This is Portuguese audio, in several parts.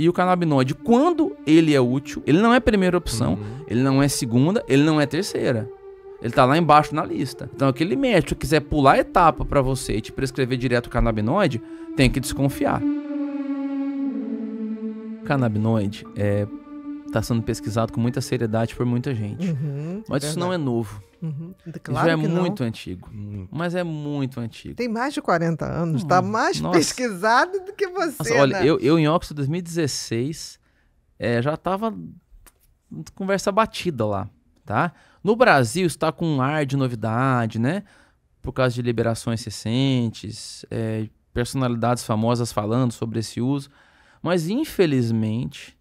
E o canabinoide, quando ele é útil, ele não é primeira opção, uhum. ele não é segunda, ele não é terceira. Ele tá lá embaixo na lista. Então, aquele médico que quiser pular a etapa para você e te prescrever direto o canabinoide, tem que desconfiar. cannabinoide canabinoide é está sendo pesquisado com muita seriedade por muita gente. Uhum, Mas isso não é novo. Uhum, claro isso é muito não. antigo. Mas é muito antigo. Tem mais de 40 anos, está hum, mais nossa. pesquisado do que você. Nossa, olha, né? eu, eu em Oxford 2016 é, já estava conversa batida lá, tá? No Brasil está com um ar de novidade, né? Por causa de liberações recentes, é, personalidades famosas falando sobre esse uso. Mas infelizmente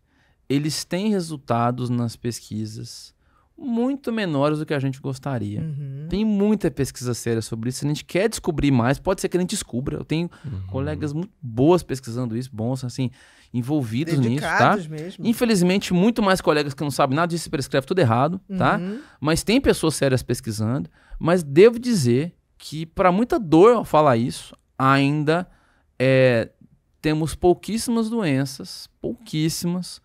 eles têm resultados nas pesquisas muito menores do que a gente gostaria. Uhum. Tem muita pesquisa séria sobre isso. Se a gente quer descobrir mais, pode ser que a gente descubra. Eu tenho uhum. colegas muito boas pesquisando isso, bons, assim, envolvidos Dedicados nisso, tá? Mesmo. Infelizmente, muito mais colegas que não sabem nada disso e prescrevem tudo errado, tá? uhum. tá? Mas tem pessoas sérias pesquisando. Mas devo dizer que, para muita dor ao falar isso, ainda é, temos pouquíssimas doenças, pouquíssimas,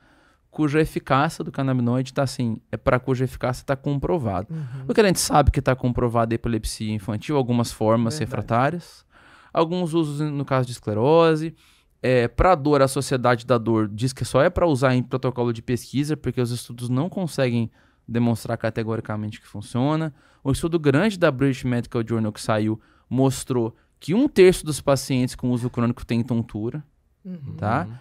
cuja eficácia do canabinoide está assim, é para cuja eficácia está comprovada. Uhum. Porque a gente sabe que está comprovada a epilepsia infantil, algumas formas Verdade. refratárias, alguns usos no caso de esclerose. É, para dor, a Sociedade da Dor diz que só é para usar em protocolo de pesquisa, porque os estudos não conseguem demonstrar categoricamente que funciona. O estudo grande da British Medical Journal que saiu mostrou que um terço dos pacientes com uso crônico tem tontura, uhum. tá? Uhum.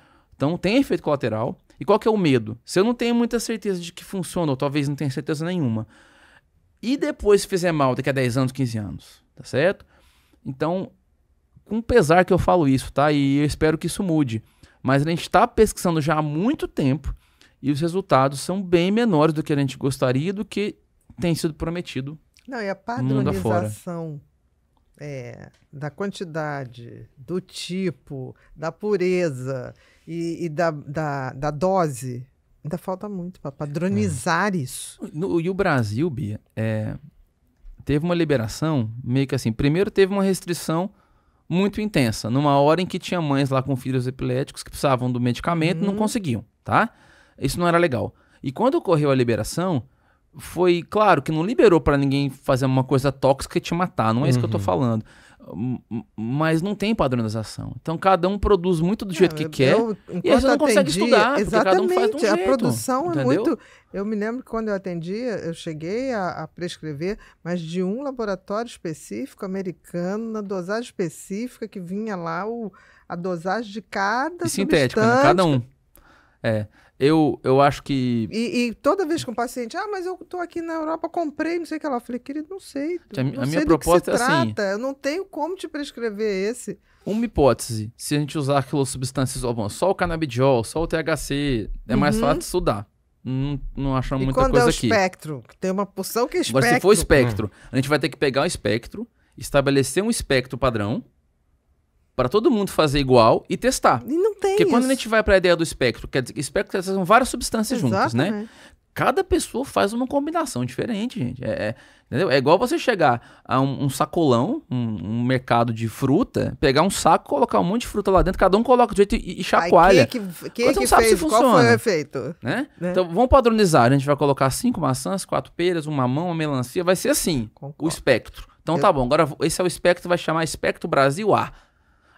Então tem efeito colateral. E qual que é o medo? Se eu não tenho muita certeza de que funciona, ou talvez não tenha certeza nenhuma. E depois se fizer mal daqui a 10 anos, 15 anos, tá certo? Então, com pesar que eu falo isso, tá? E eu espero que isso mude. Mas a gente está pesquisando já há muito tempo e os resultados são bem menores do que a gente gostaria do que tem sido prometido. Não, e a padronização é, da quantidade, do tipo, da pureza e, e da, da, da, dose, ainda falta muito para padronizar é. isso. No, e o Brasil, Bia, é, teve uma liberação meio que assim. Primeiro teve uma restrição muito intensa, numa hora em que tinha mães lá com filhos epiléticos que precisavam do medicamento e hum. não uhum. conseguiam, tá? Isso não era legal. E quando ocorreu a liberação, foi claro que não liberou para ninguém fazer uma coisa tóxica e te matar, não é isso uhum. que eu tô uhum. falando. Mas não tem padronização. Então cada um produz muito do jeito é, que eu, quer. e você não atendi, consegue estudar, exatamente, cada um faz de um a jeito, produção é entendeu? é muito. Eu me lembro que quando eu atendi eu cheguei a, a prescrever, mas de um laboratório específico americano, na dosagem específica que vinha lá o, a dosagem de cada. E sintético, né? cada um. É. Eu, eu acho que. E, e, toda vez que um paciente, ah, mas eu tô aqui na Europa, comprei, não sei o que lá. Eu falei, querido, não sei. a, não a minha proposta é assim. Trata. Eu não tenho como te prescrever esse. Uma hipótese, se a gente usar aquelas substâncias, ó, bom, só o canabidiol, só o THC, é uhum. mais fácil estudar. Não, não achamos muita coisa aqui. quando é o aqui. espectro? Tem uma porção que é espectro. Agora, se for espectro, hum. a gente vai ter que pegar o espectro, estabelecer um espectro padrão, para todo mundo fazer igual e testar. E não tem Porque isso. quando a gente vai para a ideia do espectro, quer dizer, espectro são várias substâncias juntas, né? Cada pessoa faz uma combinação diferente, gente. É, é, é igual você chegar a um, um sacolão, um, um, mercado de fruta, pegar um saco, colocar um monte de fruta lá dentro, cada um coloca do jeito e, e chacoalha. Ai, que, não que sabe fez? se funciona. Qual foi o efeito? Né? né? Então vamos padronizar. A gente vai colocar cinco maçãs, quatro peras, um mamão, uma melancia. Vai ser assim Concordo. o espectro. Então tá Eu... tá bom. Agora esse é o espectro, vai chamar espectro Brasil A.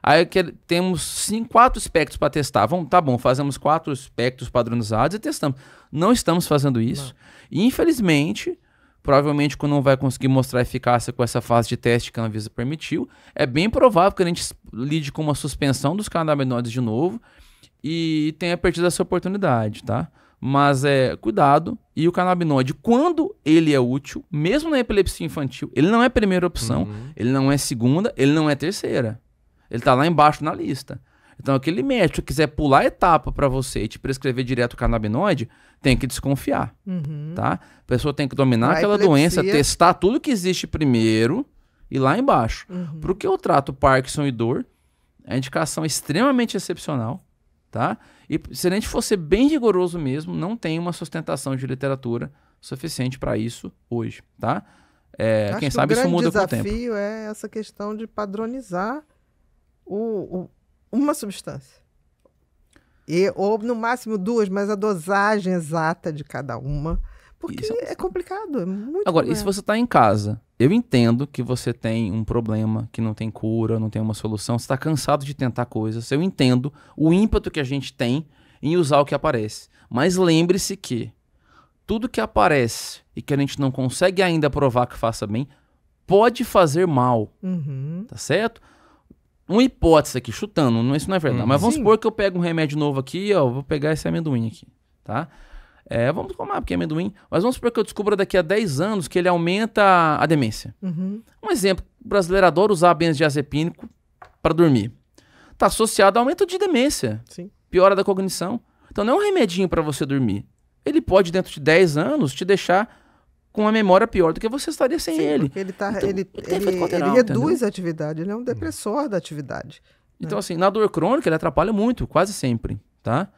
Aí que, temos cinco, quatro espectros para testar. Vamos, tá bom, fazemos quatro espectros padronizados e testamos. Não estamos fazendo isso. E, infelizmente, provavelmente quando não vai conseguir mostrar eficácia com essa fase de teste que a Anvisa permitiu, é bem provável que a gente lide com uma suspensão dos canabinoides de novo e tenha perdido essa oportunidade, tá? Mas é cuidado e o canabinoide, quando ele é útil, mesmo na epilepsia infantil, ele não é primeira opção, uhum. ele não é segunda, ele não é terceira. Ele está lá embaixo na lista. Então, aquele médico que quiser pular a etapa para você e te prescrever direto o canabinoide, tem que desconfiar, uhum. tá? A pessoa tem que dominar aquela doença, testar tudo que existe primeiro e lá embaixo. Uhum. Porque eu trato Parkinson e dor, é indicação extremamente excepcional, tá? E se a gente fosse bem rigoroso mesmo, não tem uma sustentação de literatura suficiente para isso hoje, tá? É, quem sabe isso muda com o tempo. O desafio é essa questão de padronizar o, o, uma substância. E, ou no máximo duas, mas a dosagem exata de cada uma. Porque isso. é, é complicado. É muito Agora, complicado. e se você está em casa? Eu entendo que você tem um problema, que não tem cura, não tem uma solução, você está cansado de tentar coisas. Eu entendo o ímpeto que a gente tem em usar o que aparece. Mas lembre-se que tudo que aparece e que a gente não consegue ainda provar que faça bem pode fazer mal. Uhum. Tá certo? uma hipótese aqui, chutando, não, isso não é verdade. Hum, mas vamos sim. supor que eu pego um remédio novo aqui, ó, vou pegar esse amendoim aqui, tá? É, vamos tomar, porque é amendoim. Mas vamos supor que eu descubra daqui a 10 anos que ele aumenta a demência. Uhum. Um exemplo, o brasileiro adora usar benzodiazepínico para dormir. Está associado a aumento de demência, sim. piora da cognição. Então não é um remedinho para você dormir. Ele pode, dentro de 10 anos, te deixar com a memória pior do que você estaria sem Sim, ele. Ele, tá, então, ele, ele, ele, ele reduz é a atividade, ele é um depressor da atividade. Né? Então, né? assim, na dor crônica, ele atrapalha muito, quase sempre, tá?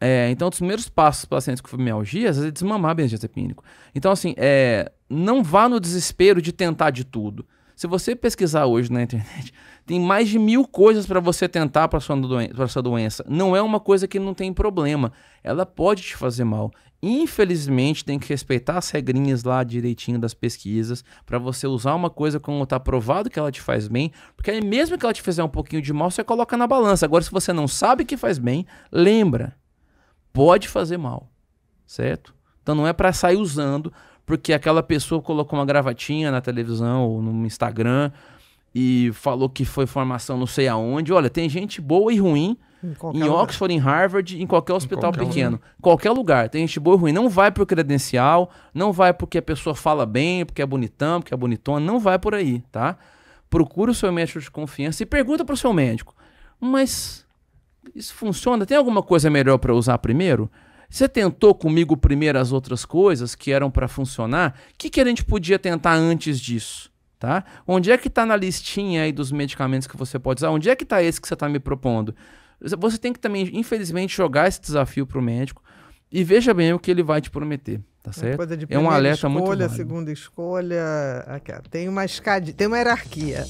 É, então, um dos primeiros passos para pacientes com fibromialgia é desmamar benzodiazepínico. Então, assim, é, não vá no desespero de tentar de tudo. Se você pesquisar hoje na internet, tem mais de mil coisas para você tentar para sua, doen sua doença. Não é uma coisa que não tem problema. Ela pode te fazer mal. Infelizmente, tem que respeitar as regrinhas lá direitinho das pesquisas para você usar uma coisa como está provado que ela te faz bem, porque aí mesmo que ela te fizer um pouquinho de mal, você coloca na balança. Agora, se você não sabe que faz bem, lembra, pode fazer mal, certo? Então não é para sair usando porque aquela pessoa colocou uma gravatinha na televisão ou no Instagram e falou que foi formação não sei aonde. Olha, tem gente boa e ruim em, em Oxford, lugar. em Harvard, em qualquer hospital em qualquer pequeno. Lugar. Qualquer lugar. Tem gente boa e ruim. Não vai por credencial, não vai porque a pessoa fala bem, porque é bonitão, porque é bonitona. Não vai por aí, tá? Procura o seu médico de confiança e pergunta para o seu médico. Mas isso funciona? Tem alguma coisa melhor para usar primeiro? Você tentou comigo primeiro as outras coisas que eram para funcionar? O que, que a gente podia tentar antes disso? Tá? Onde é que está na listinha aí dos medicamentos que você pode usar? Onde é que está esse que você está me propondo? Você tem que também, infelizmente, jogar esse desafio para o médico e veja bem o que ele vai te prometer. Tá certo? É, é um alerta escolha, muito. Escolha, segunda escolha. Aqui, tem uma escadinha, tem uma hierarquia.